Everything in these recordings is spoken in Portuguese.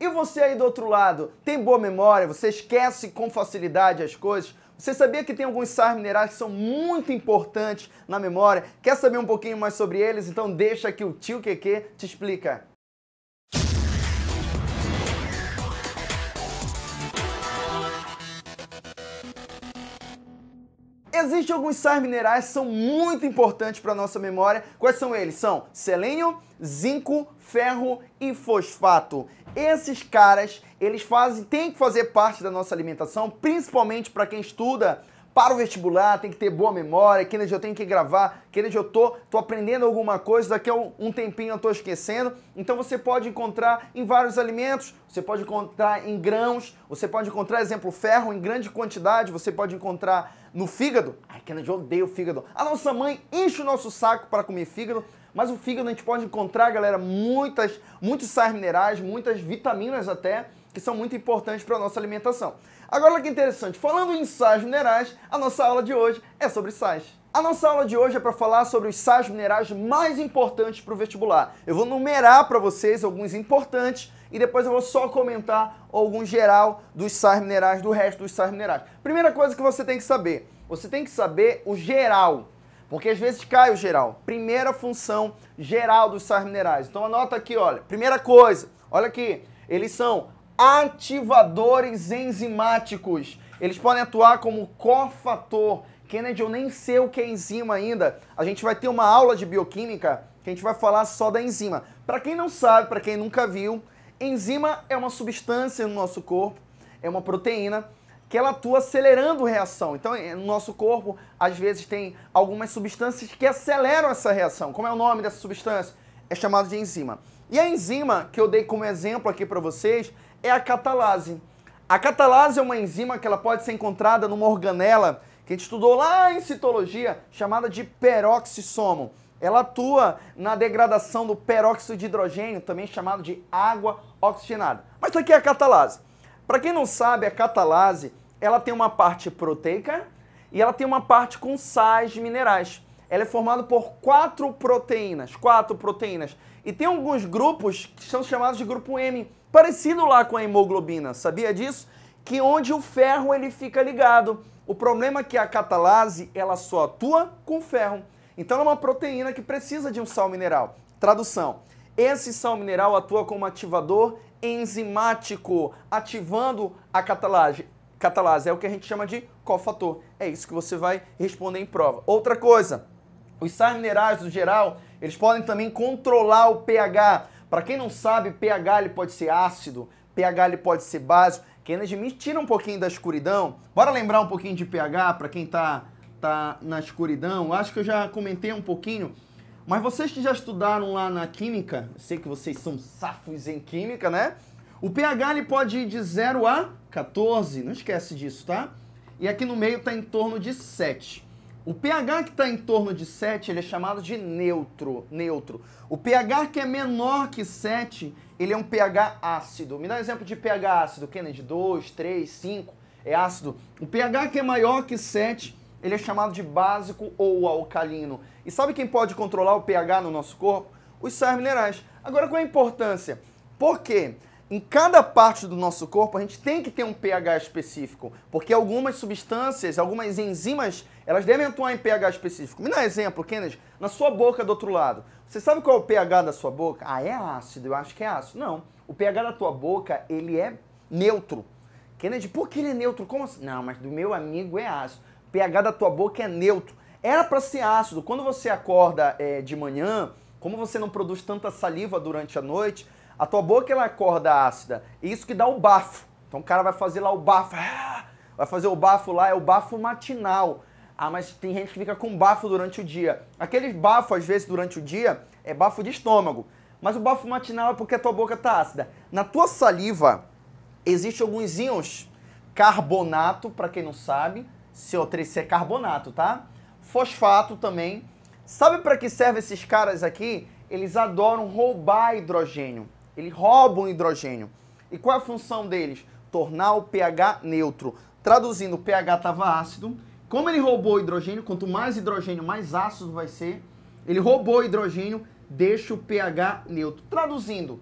E você aí do outro lado, tem boa memória? Você esquece com facilidade as coisas? Você sabia que tem alguns sais minerais que são muito importantes na memória? Quer saber um pouquinho mais sobre eles? Então deixa que o tio Keke te explica. Existem alguns sais minerais que são muito importantes para a nossa memória. Quais são eles? São selênio, zinco, ferro e fosfato. Esses caras, eles fazem, têm que fazer parte da nossa alimentação, principalmente para quem estuda para o vestibular, tem que ter boa memória, Kennedy, eu tenho que gravar, Kennedy, eu tô, tô aprendendo alguma coisa, daqui a um, tempinho eu tô esquecendo. Então você pode encontrar em vários alimentos, você pode encontrar em grãos, você pode encontrar, exemplo, ferro em grande quantidade, você pode encontrar no fígado. Ai, Kennedy, eu odeio o fígado. A nossa mãe enche o nosso saco para comer fígado, mas o fígado a gente pode encontrar, galera, muitas, muitos sais minerais, muitas vitaminas até, que são muito importantes para a nossa alimentação. Agora olha que interessante, falando em sais minerais, a nossa aula de hoje é sobre sais. A nossa aula de hoje é para falar sobre os sais minerais mais importantes para o vestibular. Eu vou numerar para vocês alguns importantes e depois eu vou só comentar algum geral dos sais minerais, do resto dos sais minerais. Primeira coisa que você tem que saber, você tem que saber o geral, porque às vezes cai o geral. Primeira função geral dos sais minerais. Então anota aqui, olha. Primeira coisa, olha aqui, eles são ativadores enzimáticos. Eles podem atuar como cofator. Kennedy, eu nem sei o que é enzima ainda. A gente vai ter uma aula de bioquímica que a gente vai falar só da enzima. Para quem não sabe, para quem nunca viu, enzima é uma substância no nosso corpo, é uma proteína que ela atua acelerando reação. Então, eh, no nosso corpo, às vezes tem algumas substâncias que aceleram essa reação. Como é o nome dessa substância? É chamado de enzima. E a enzima que eu dei como exemplo aqui para vocês é a catalase. A catalase é uma enzima que ela pode ser encontrada numa organela que a gente estudou lá em citologia, chamada de peroxissomo. Ela atua na degradação do peróxido de hidrogênio, também chamado de água oxigenada. Mas o que é a catalase. Para quem não sabe, a catalase ela tem uma parte proteica e ela tem uma parte com sais minerais ela é formada por quatro proteínas, quatro proteínas. E tem alguns grupos que são chamados de grupo M, parecido lá com a hemoglobina, sabia disso? Que onde o ferro ele fica ligado. O problema é que a catalase, ela só atua com ferro. Então é uma proteína que precisa de um sal mineral. Tradução: esse sal mineral atua como ativador enzimático, ativando a catalase. Catalase é o que a gente chama de cofator. É isso que você vai responder em prova. Outra coisa, os sais minerais, no geral, eles podem também controlar o pH. Para quem não sabe, pH ele pode ser ácido, pH ele pode ser básico. Kennedy, me tira um pouquinho da escuridão. Bora lembrar um pouquinho de pH para quem tá, tá na escuridão. Acho que eu já comentei um pouquinho. Mas vocês que já estudaram lá na química, eu sei que vocês são safos em química, né? O pH ele pode ir de 0 a 14, não esquece disso, tá? E aqui no meio está em torno de 7. O pH que está em torno de 7, ele é chamado de neutro, neutro. O pH que é menor que 7, ele é um pH ácido. Me dá um exemplo de pH ácido, Kennedy, 2, 3, 5, é ácido. O pH que é maior que 7, ele é chamado de básico ou alcalino. E sabe quem pode controlar o pH no nosso corpo? Os sais minerais. Agora, qual é a importância? Porque em cada parte do nosso corpo a gente tem que ter um pH específico, porque algumas substâncias, algumas enzimas elas devem atuar em pH específico. Me dá um exemplo, Kennedy, na sua boca do outro lado. Você sabe qual é o pH da sua boca? Ah, é ácido, eu acho que é ácido. Não, o pH da tua boca, ele é neutro. Kennedy, por que ele é neutro? Como assim? Não, mas do meu amigo é ácido. O pH da tua boca é neutro. Era para ser ácido. Quando você acorda é, de manhã, como você não produz tanta saliva durante a noite, a tua boca ela acorda ácida. E isso que dá o bafo. Então o cara vai fazer lá o bafo. Ah, vai fazer o bafo lá, é o bafo matinal. Ah, mas tem gente que fica com bafo durante o dia. Aquele bafo, às vezes, durante o dia, é bafo de estômago. Mas o bafo matinal é porque a tua boca tá ácida. Na tua saliva, existem alguns íons. Carbonato, para quem não sabe, CO3C é carbonato, tá? Fosfato também. Sabe para que servem esses caras aqui? Eles adoram roubar hidrogênio. Eles roubam hidrogênio. E qual é a função deles? Tornar o pH neutro. Traduzindo, o pH estava ácido, como ele roubou hidrogênio, quanto mais hidrogênio, mais ácido vai ser. Ele roubou hidrogênio, deixa o pH neutro. Traduzindo,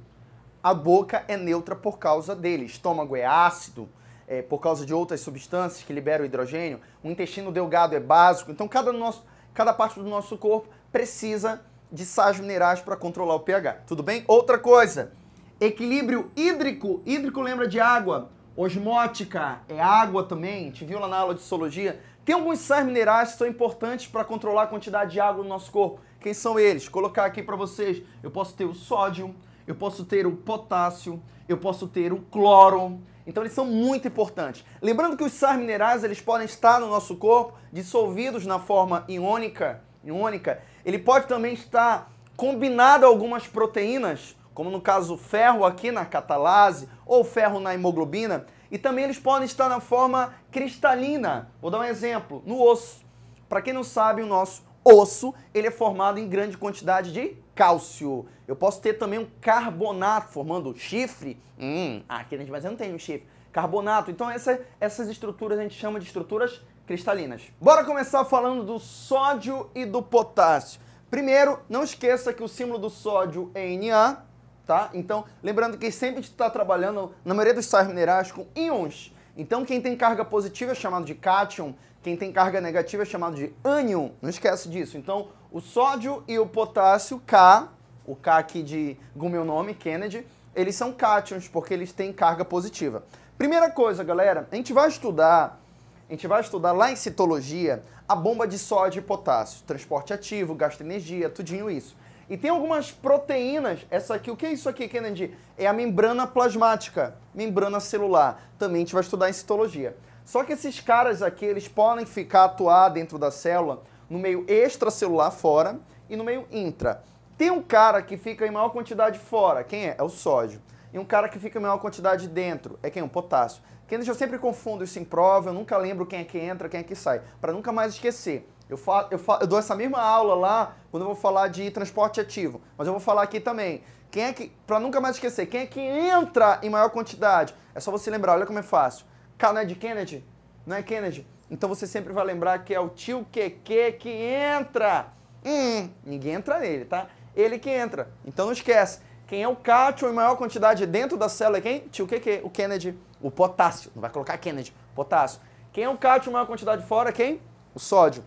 a boca é neutra por causa dele. Estômago é ácido, é, por causa de outras substâncias que liberam hidrogênio. O intestino delgado é básico. Então, cada, nosso, cada parte do nosso corpo precisa de sais minerais para controlar o pH. Tudo bem? Outra coisa, equilíbrio hídrico. Hídrico lembra de água. Osmótica é água também. Te viu lá na aula de zoologia? Tem alguns sais minerais que são importantes para controlar a quantidade de água no nosso corpo. Quem são eles? Colocar aqui para vocês. Eu posso ter o sódio, eu posso ter o potássio, eu posso ter o cloro. Então eles são muito importantes. Lembrando que os sais minerais eles podem estar no nosso corpo dissolvidos na forma iônica, iônica. Ele pode também estar combinado a algumas proteínas, como no caso o ferro aqui na catalase ou ferro na hemoglobina. E também eles podem estar na forma cristalina. Vou dar um exemplo, no osso. Para quem não sabe, o nosso osso, ele é formado em grande quantidade de cálcio. Eu posso ter também um carbonato formando chifre. Hum, aqui a gente mas eu não tem um chifre. Carbonato. Então essa, essas estruturas a gente chama de estruturas cristalinas. Bora começar falando do sódio e do potássio. Primeiro, não esqueça que o símbolo do sódio é Na, tá? Então, lembrando que sempre está trabalhando, na maioria dos sais minerais, com íons. Então, quem tem carga positiva é chamado de cátion, quem tem carga negativa é chamado de ânion. Não esquece disso. Então, o sódio e o potássio K, o K aqui de meu nome, Kennedy, eles são cátions porque eles têm carga positiva. Primeira coisa, galera, a gente vai estudar, a gente vai estudar lá em citologia a bomba de sódio e potássio, transporte ativo, gasta energia, tudinho isso. E tem algumas proteínas, essa aqui, o que é isso aqui, Kennedy? É a membrana plasmática, membrana celular. Também a gente vai estudar em citologia. Só que esses caras aqui, eles podem ficar atuar dentro da célula no meio extracelular fora e no meio intra. Tem um cara que fica em maior quantidade fora, quem é? É o sódio. E um cara que fica em maior quantidade dentro, é quem? O é potássio. Kennedy, eu sempre confundo isso em prova, eu nunca lembro quem é que entra, quem é que sai, para nunca mais esquecer. Eu, eu, eu dou essa mesma aula lá quando eu vou falar de transporte ativo, mas eu vou falar aqui também. Quem é que, para nunca mais esquecer, quem é que entra em maior quantidade? É só você lembrar, olha como é fácil. K não é de Kennedy? Não é Kennedy? Então você sempre vai lembrar que é o tio QQ que entra. Hum, ninguém entra nele, tá? Ele que entra. Então não esquece. Quem é o cátio em maior quantidade dentro da célula é quem? Tio QQ, o Kennedy, o potássio. Não vai colocar Kennedy, potássio. Quem é o cátio em maior quantidade fora? É quem? O sódio.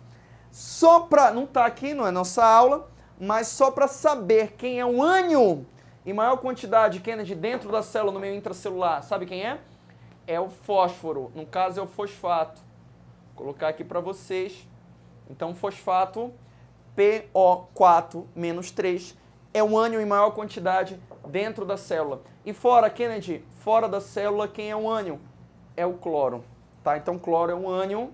Só para, não está aqui, não é nossa aula, mas só para saber quem é o ânion em maior quantidade Kennedy é dentro da célula, no meio intracelular, sabe quem é? É o fósforo, no caso é o fosfato. Vou colocar aqui para vocês. Então, fosfato PO4-3 é o ânion em maior quantidade dentro da célula. E fora, Kennedy, fora da célula, quem é o ânion? É o cloro. Tá? Então, cloro é um ânion,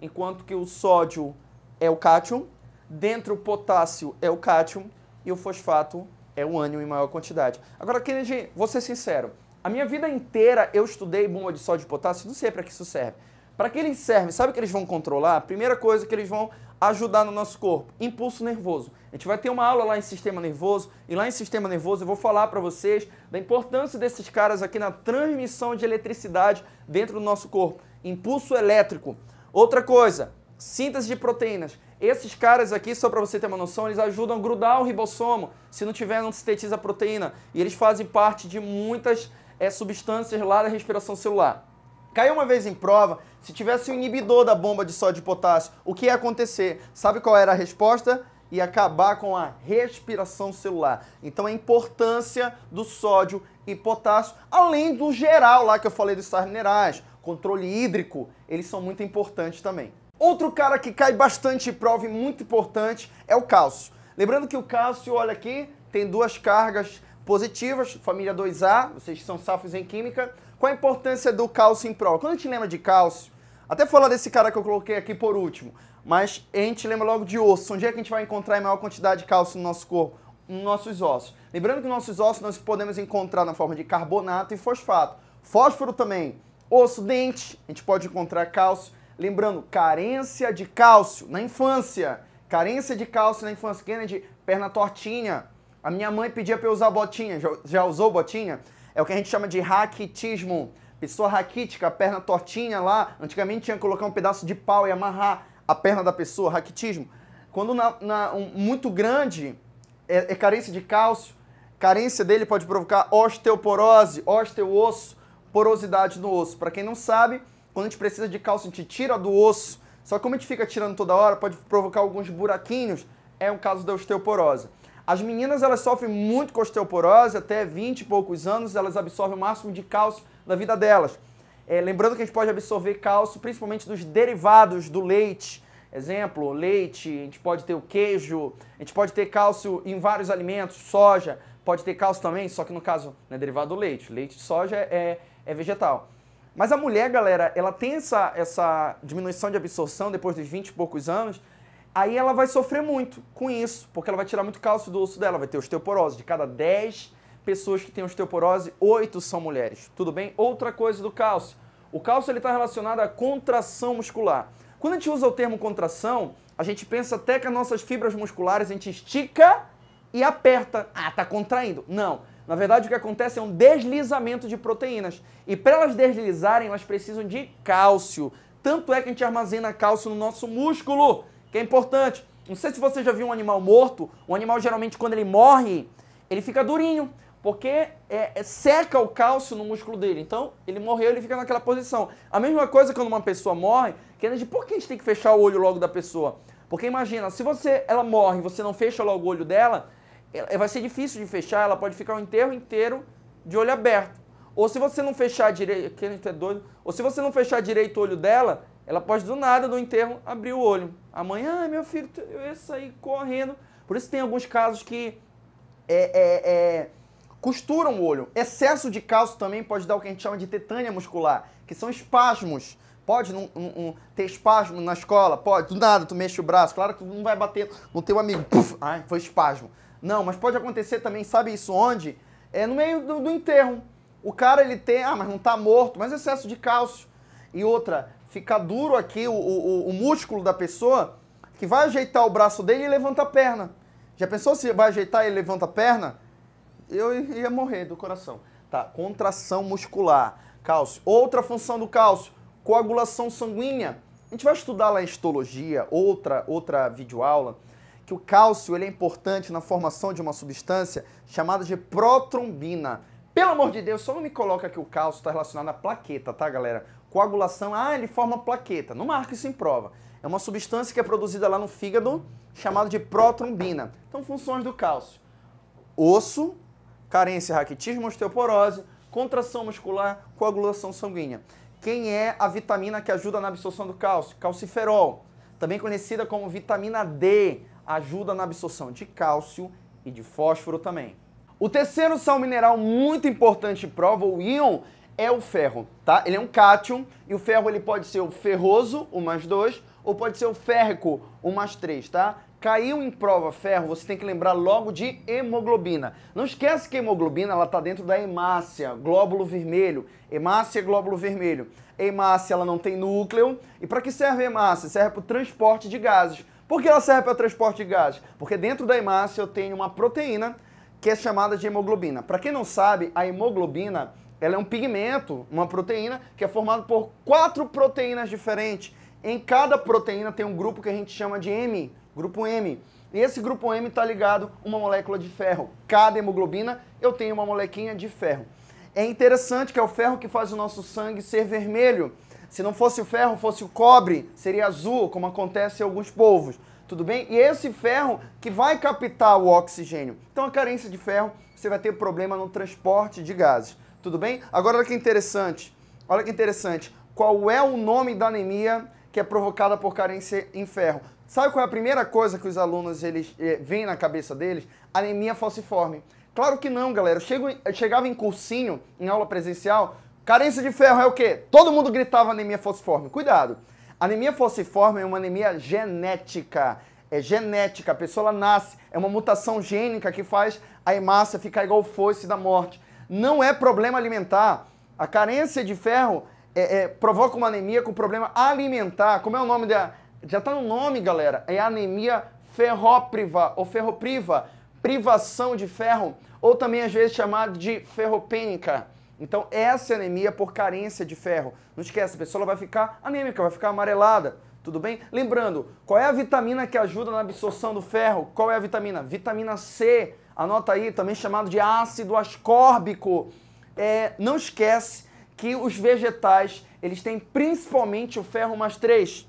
enquanto que o sódio é o cátion, dentro o potássio é o cátion e o fosfato é o ânion em maior quantidade. Agora, Kennedy, vou ser sincero. A minha vida inteira eu estudei bomba de sódio e potássio, não sei para que isso serve. Para que eles servem? Sabe o que eles vão controlar? primeira coisa que eles vão ajudar no nosso corpo, impulso nervoso. A gente vai ter uma aula lá em sistema nervoso e lá em sistema nervoso eu vou falar para vocês da importância desses caras aqui na transmissão de eletricidade dentro do nosso corpo, impulso elétrico. Outra coisa, síntese de proteínas. Esses caras aqui, só para você ter uma noção, eles ajudam a grudar o ribossomo. Se não tiver, não sintetiza a proteína. E eles fazem parte de muitas é, substâncias lá da respiração celular. Caiu uma vez em prova, se tivesse um inibidor da bomba de sódio e potássio, o que ia acontecer? Sabe qual era a resposta? Ia acabar com a respiração celular. Então a importância do sódio e potássio, além do geral lá que eu falei dos sais minerais, controle hídrico, eles são muito importantes também. Outro cara que cai bastante em prova e muito importante é o cálcio. Lembrando que o cálcio, olha aqui, tem duas cargas positivas, família 2A, vocês são safos em química. Qual a importância do cálcio em prova? Quando a gente lembra de cálcio, até falar desse cara que eu coloquei aqui por último, mas a gente lembra logo de osso. Onde é que a gente vai encontrar em maior quantidade de cálcio no nosso corpo? Nos nossos ossos. Lembrando que nossos ossos nós podemos encontrar na forma de carbonato e fosfato. Fósforo também. Osso, dente, a gente pode encontrar cálcio. Lembrando, carência de cálcio na infância. Carência de cálcio na infância. Kennedy, perna tortinha. A minha mãe pedia para eu usar botinha. Já, já usou botinha? É o que a gente chama de raquitismo. Pessoa raquítica, perna tortinha lá. Antigamente tinha que colocar um pedaço de pau e amarrar a perna da pessoa, raquitismo. Quando na, na, um, muito grande, é, é, carência de cálcio. Carência dele pode provocar osteoporose, osteoosso, porosidade no osso. Para quem não sabe, quando a gente precisa de cálcio, a gente tira do osso. Só que como a gente fica tirando toda hora, pode provocar alguns buraquinhos. É um caso da osteoporose. As meninas elas sofrem muito com osteoporose, até 20 e poucos anos elas absorvem o máximo de cálcio na vida delas. É, lembrando que a gente pode absorver cálcio principalmente dos derivados do leite. Exemplo, leite, a gente pode ter o queijo, a gente pode ter cálcio em vários alimentos, soja, pode ter cálcio também, só que no caso não é derivado do leite, leite de soja é, é vegetal. Mas a mulher, galera, ela tem essa, essa diminuição de absorção depois dos 20 e poucos anos, aí ela vai sofrer muito com isso, porque ela vai tirar muito cálcio do osso dela, vai ter osteoporose. De cada 10 pessoas que têm osteoporose, 8 são mulheres. Tudo bem? Outra coisa do cálcio. O cálcio está relacionado à contração muscular. Quando a gente usa o termo contração, a gente pensa até que as nossas fibras musculares a gente estica e aperta. Ah, está contraindo. Não. Na verdade, o que acontece é um deslizamento de proteínas. E para elas deslizarem, elas precisam de cálcio. Tanto é que a gente armazena cálcio no nosso músculo, que é importante. Não sei se você já viu um animal morto. Um animal, geralmente, quando ele morre, ele fica durinho, porque é, é, seca o cálcio no músculo dele. Então, ele morreu, ele fica naquela posição. A mesma coisa quando uma pessoa morre, que é de por que a gente tem que fechar o olho logo da pessoa? Porque imagina, se você ela morre e você não fecha logo o olho dela, é, vai ser difícil de fechar, ela pode ficar o enterro inteiro de olho aberto. Ou se você não fechar direito, que a gente é doido, ou se você não fechar direito o olho dela, ela pode do nada do enterro abrir o olho. Amanhã, ah, meu filho, eu ia sair correndo. Por isso tem alguns casos que é, é, é, costuram o olho. Excesso de cálcio também pode dar o que a gente chama de tetânia muscular, que são espasmos. Pode um, um, um, ter espasmo na escola? Pode. Do nada, tu mexe o braço. Claro que tu não vai bater no teu amigo. Puf, ai, foi espasmo. Não, mas pode acontecer também, sabe isso onde? É no meio do, do enterro. O cara ele tem, ah, mas não está morto, mas excesso de cálcio. E outra, fica duro aqui o, o, o músculo da pessoa que vai ajeitar o braço dele e levanta a perna. Já pensou se vai ajeitar e levanta a perna? Eu ia morrer do coração. Tá, contração muscular, cálcio. Outra função do cálcio, coagulação sanguínea. A gente vai estudar lá em histologia, outra outra videoaula que o cálcio ele é importante na formação de uma substância chamada de protrombina. Pelo amor de Deus, só não me coloca que o cálcio está relacionado à plaqueta, tá, galera? Coagulação, ah, ele forma plaqueta. Não marca isso em prova. É uma substância que é produzida lá no fígado, chamada de protrombina. Então, funções do cálcio. Osso, carência, raquitismo, osteoporose, contração muscular, coagulação sanguínea. Quem é a vitamina que ajuda na absorção do cálcio? Calciferol, também conhecida como vitamina D ajuda na absorção de cálcio e de fósforo também. O terceiro sal mineral muito importante prova o íon é o ferro, tá? Ele é um cátion e o ferro ele pode ser o ferroso, o mais dois, ou pode ser o férrico, o mais três, tá? Caiu em prova ferro, você tem que lembrar logo de hemoglobina. Não esquece que a hemoglobina ela tá dentro da hemácia, glóbulo vermelho. Hemácia, glóbulo vermelho. hemácia ela não tem núcleo. E para que serve a hemácia? Serve para o transporte de gases. Por que ela serve para transporte de gases? Porque dentro da hemácia eu tenho uma proteína que é chamada de hemoglobina. Para quem não sabe, a hemoglobina ela é um pigmento, uma proteína, que é formado por quatro proteínas diferentes. Em cada proteína tem um grupo que a gente chama de M, grupo M. E esse grupo M está ligado a uma molécula de ferro. Cada hemoglobina eu tenho uma molequinha de ferro. É interessante que é o ferro que faz o nosso sangue ser vermelho. Se não fosse o ferro, fosse o cobre, seria azul, como acontece em alguns povos. Tudo bem? E é esse ferro que vai captar o oxigênio. Então, a carência de ferro, você vai ter problema no transporte de gases. Tudo bem? Agora, olha que interessante. Olha que interessante. Qual é o nome da anemia que é provocada por carência em ferro? Sabe qual é a primeira coisa que os alunos eles eh, vêm na cabeça deles? Anemia falciforme. Claro que não, galera. Eu, chego, eu chegava em cursinho, em aula presencial, Carência de ferro é o quê? Todo mundo gritava anemia falciforme. Cuidado. Anemia falciforme é uma anemia genética. É genética, a pessoa nasce, é uma mutação gênica que faz a hemácia ficar igual foice da morte. Não é problema alimentar. A carência de ferro é, é, provoca uma anemia com problema alimentar. Como é o nome da. Já tá no nome, galera. É anemia ferrópriva ou ferropriva, privação de ferro, ou também às vezes chamado de ferropênica. Então, essa é anemia por carência de ferro. Não esquece, a pessoa vai ficar anêmica, vai ficar amarelada. Tudo bem? Lembrando, qual é a vitamina que ajuda na absorção do ferro? Qual é a vitamina? Vitamina C. Anota aí, também chamado de ácido ascórbico. É, não esquece que os vegetais, eles têm principalmente o ferro mais 3.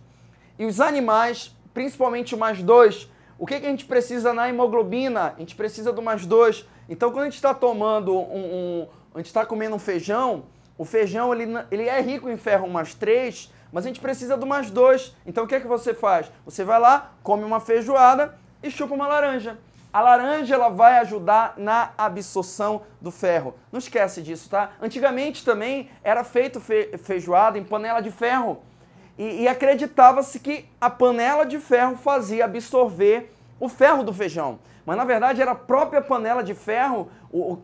E os animais, principalmente o mais 2. O que, que a gente precisa na hemoglobina? A gente precisa do mais 2. Então, quando a gente está tomando um, um a gente está comendo um feijão, o feijão ele, ele é rico em ferro umas três, mas a gente precisa do umas dois. Então o que é que você faz? Você vai lá, come uma feijoada e chupa uma laranja. A laranja ela vai ajudar na absorção do ferro. Não esquece disso, tá? Antigamente também era feito feijoada em panela de ferro e, e acreditava-se que a panela de ferro fazia absorver o ferro do feijão. Mas na verdade era a própria panela de ferro,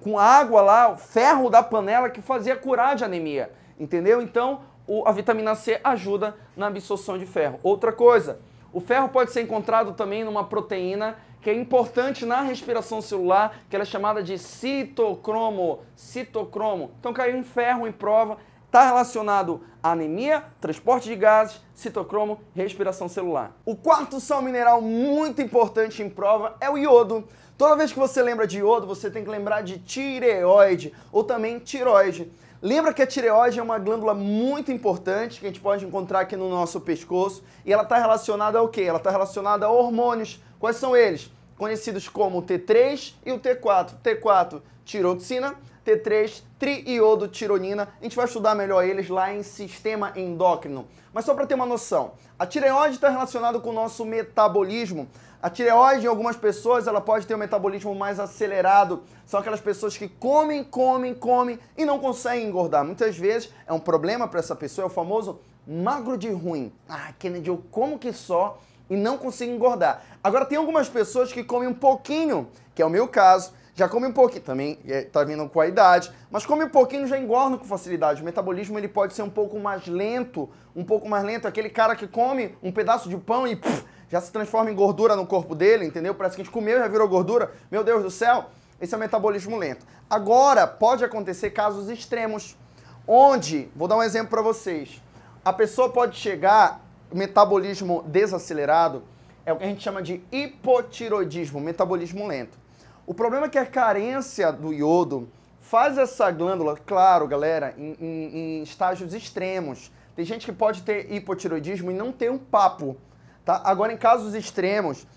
com água lá, o ferro da panela que fazia curar de anemia. Entendeu? Então a vitamina C ajuda na absorção de ferro. Outra coisa, o ferro pode ser encontrado também numa proteína que é importante na respiração celular, que ela é chamada de citocromo. Citocromo. Então caiu em ferro em prova, Está relacionado à anemia, transporte de gases, citocromo, respiração celular. O quarto sal mineral muito importante em prova é o iodo. Toda vez que você lembra de iodo, você tem que lembrar de tireoide ou também tiroide. Lembra que a tireoide é uma glândula muito importante que a gente pode encontrar aqui no nosso pescoço e ela está relacionada ao quê? Ela está relacionada a hormônios. Quais são eles? Conhecidos como o T3 e o T4. T4, tiroxina, T3, triiodo tironina. A gente vai estudar melhor eles lá em sistema endócrino. Mas só para ter uma noção, a tireoide está relacionada com o nosso metabolismo. A tireoide, em algumas pessoas, ela pode ter um metabolismo mais acelerado. São aquelas pessoas que comem, comem, comem e não conseguem engordar. Muitas vezes é um problema para essa pessoa, é o famoso magro de ruim. Ah, Kennedy, eu como que só e não consigo engordar. Agora, tem algumas pessoas que comem um pouquinho, que é o meu caso, já come um pouquinho, também está é, vindo com a idade, mas come um pouquinho já engorda com facilidade. O metabolismo ele pode ser um pouco mais lento, um pouco mais lento. Aquele cara que come um pedaço de pão e pff, já se transforma em gordura no corpo dele, entendeu? Parece que a gente comeu e já virou gordura. Meu Deus do céu, esse é o metabolismo lento. Agora, pode acontecer casos extremos, onde, vou dar um exemplo para vocês, a pessoa pode chegar, metabolismo desacelerado, é o que a gente chama de hipotiroidismo, metabolismo lento. O problema é que a carência do iodo faz essa glândula, claro, galera, em, em, em estágios extremos. Tem gente que pode ter hipotiroidismo e não ter um papo, tá? Agora, em casos extremos,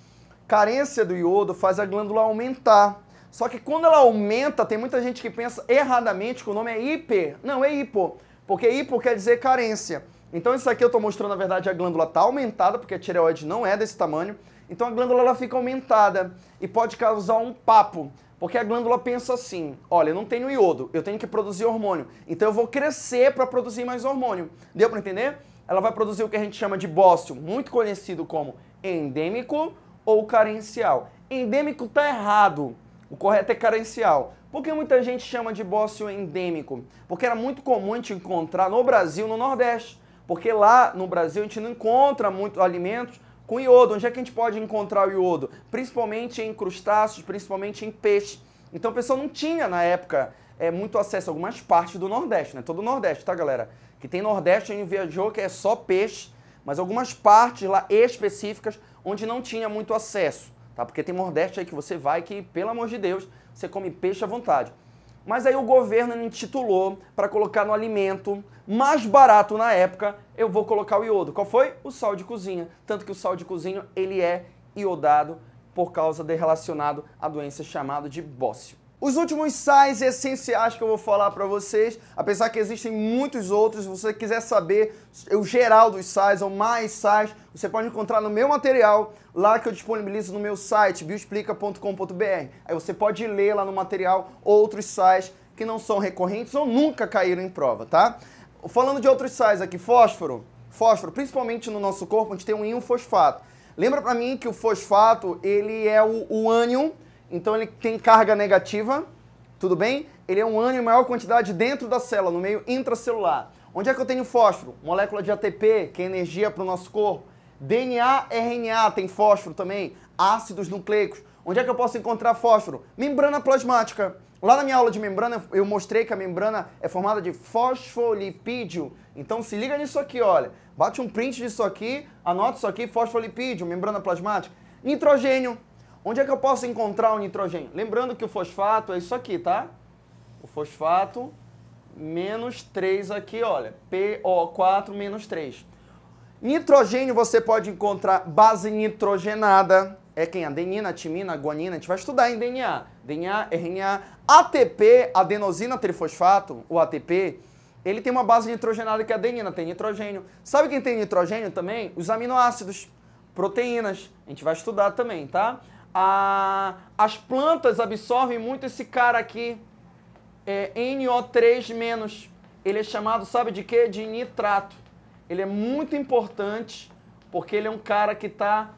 carência do iodo faz a glândula aumentar. Só que quando ela aumenta, tem muita gente que pensa erradamente que o nome é hiper. Não, é hipo, porque hipo quer dizer carência. Então isso aqui eu estou mostrando, na verdade, a glândula está aumentada, porque a tireoide não é desse tamanho. Então a glândula ela fica aumentada e pode causar um papo, porque a glândula pensa assim: olha, eu não tenho iodo, eu tenho que produzir hormônio, então eu vou crescer para produzir mais hormônio. Deu para entender? Ela vai produzir o que a gente chama de bócio, muito conhecido como endêmico ou carencial. Endêmico tá errado, o correto é carencial. Por que muita gente chama de bócio endêmico? Porque era muito comum a gente encontrar no Brasil, no Nordeste. Porque lá no Brasil a gente não encontra muito alimentos com iodo, onde é que a gente pode encontrar o iodo? Principalmente em crustáceos, principalmente em peixe. Então o pessoal não tinha na época é, muito acesso a algumas partes do Nordeste, né? Todo o Nordeste, tá, galera? Que tem Nordeste, a gente viajou que é só peixe, mas algumas partes lá específicas onde não tinha muito acesso, tá? Porque tem Nordeste aí que você vai que, pelo amor de Deus, você come peixe à vontade. Mas aí o governo me intitulou para colocar no alimento mais barato na época, eu vou colocar o iodo. Qual foi? O sal de cozinha. Tanto que o sal de cozinha, ele é iodado por causa de relacionado à doença chamada de bócio. Os últimos sais essenciais que eu vou falar para vocês, apesar que existem muitos outros, se você quiser saber o geral dos sais ou mais sais, você pode encontrar no meu material, lá que eu disponibilizo no meu site, bioexplica.com.br. Aí você pode ler lá no material outros sais que não são recorrentes ou nunca caíram em prova, tá? Falando de outros sais aqui, fósforo. Fósforo, principalmente no nosso corpo, a gente tem um íon fosfato. Lembra para mim que o fosfato, ele é o, o ânion, então ele tem carga negativa, tudo bem? Ele é um ânion em maior quantidade dentro da célula, no meio intracelular. Onde é que eu tenho fósforo? Molécula de ATP, que é energia para o nosso corpo. DNA, RNA tem fósforo também, ácidos nucleicos. Onde é que eu posso encontrar fósforo? Membrana plasmática. Lá na minha aula de membrana, eu mostrei que a membrana é formada de fosfolipídio. Então se liga nisso aqui, olha. Bate um print disso aqui, anota isso aqui, fosfolipídio, membrana plasmática. Nitrogênio, Onde é que eu posso encontrar o nitrogênio? Lembrando que o fosfato é isso aqui, tá? O fosfato menos 3 aqui, olha. PO4 menos 3. Nitrogênio você pode encontrar base nitrogenada. É quem? Adenina, timina, guanina. A gente vai estudar em DNA. DNA, RNA. ATP, adenosina trifosfato, o ATP, ele tem uma base nitrogenada que é adenina, tem nitrogênio. Sabe quem tem nitrogênio também? Os aminoácidos, proteínas. A gente vai estudar também, tá? A, as plantas absorvem muito esse cara aqui, é, NO3-. Ele é chamado, sabe de quê? De nitrato. Ele é muito importante porque ele é um cara que está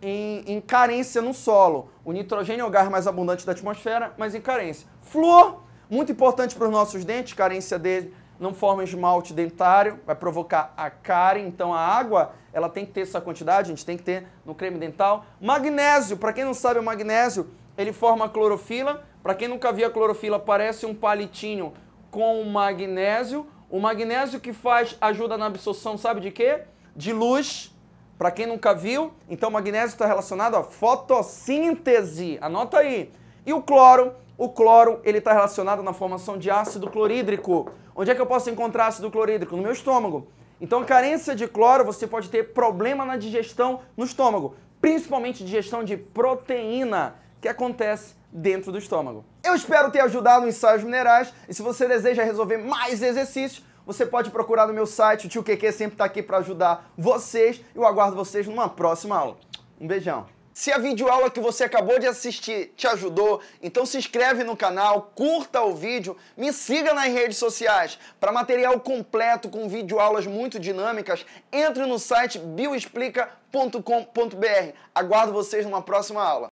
em, em, carência no solo. O nitrogênio é o gás mais abundante da atmosfera, mas em carência. Flúor, muito importante para os nossos dentes, carência dele não forma esmalte dentário, vai provocar a cárie. Então a água, ela tem que ter essa quantidade, a gente tem que ter no creme dental. Magnésio, para quem não sabe, o magnésio, ele forma clorofila. Para quem nunca viu a clorofila, parece um palitinho com magnésio. O magnésio que faz ajuda na absorção, sabe de quê? De luz. Para quem nunca viu, então o magnésio está relacionado à fotossíntese. Anota aí. E o cloro o cloro ele está relacionado na formação de ácido clorídrico. Onde é que eu posso encontrar ácido clorídrico? No meu estômago. Então, carência de cloro, você pode ter problema na digestão no estômago, principalmente digestão de proteína, que acontece dentro do estômago. Eu espero ter ajudado no ensaios minerais e se você deseja resolver mais exercícios, você pode procurar no meu site, o tio QQ sempre está aqui para ajudar vocês. Eu aguardo vocês numa próxima aula. Um beijão! Se a videoaula que você acabou de assistir te ajudou, então se inscreve no canal, curta o vídeo, me siga nas redes sociais. Para material completo com videoaulas muito dinâmicas, entre no site bioexplica.com.br. Aguardo vocês numa próxima aula.